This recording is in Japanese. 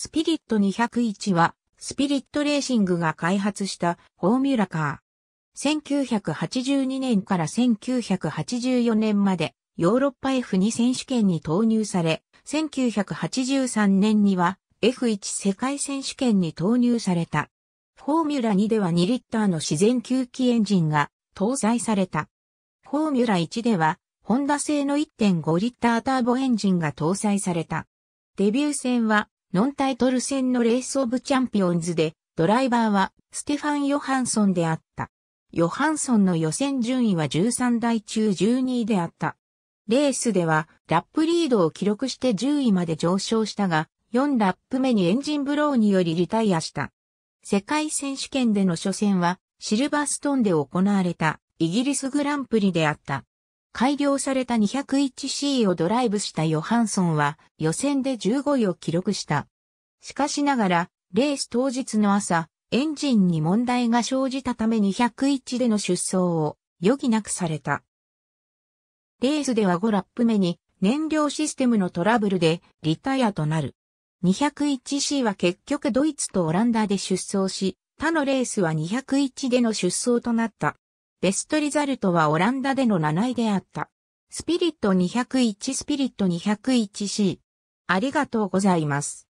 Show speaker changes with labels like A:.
A: スピリット201は、スピリットレーシングが開発したフォーミュラカー。1982年から1984年までヨーロッパ F2 選手権に投入され、1983年には F1 世界選手権に投入された。フォーミュラ2では2リッターの自然吸気エンジンが搭載された。フォーミュラ1では、ホンダ製の1.5リッターターボエンジンが搭載された。デビュー戦はノンタイトル戦のレースオブチャンピオンズで、ドライバーはステファン・ヨハンソンであった。ヨハンソンの予選順位は13台中12位であった。レースでは、ラップリードを記録して10位まで上昇したが、4ラップ目にエンジンブローによりリタイアした。世界選手権での初戦は、シルバーストンで行われたイギリスグランプリであった。改良された 201C をドライブしたヨハンソンは予選で15位を記録した。しかしながら、レース当日の朝、エンジンに問題が生じたため201での出走を余儀なくされた。レースでは5ラップ目に燃料システムのトラブルでリタイアとなる。201C は結局ドイツとオランダで出走し、他のレースは201での出走となった。ベストリザルトはオランダでの7位であった。スピリット201スピリット 201C。ありがとうございま
B: す。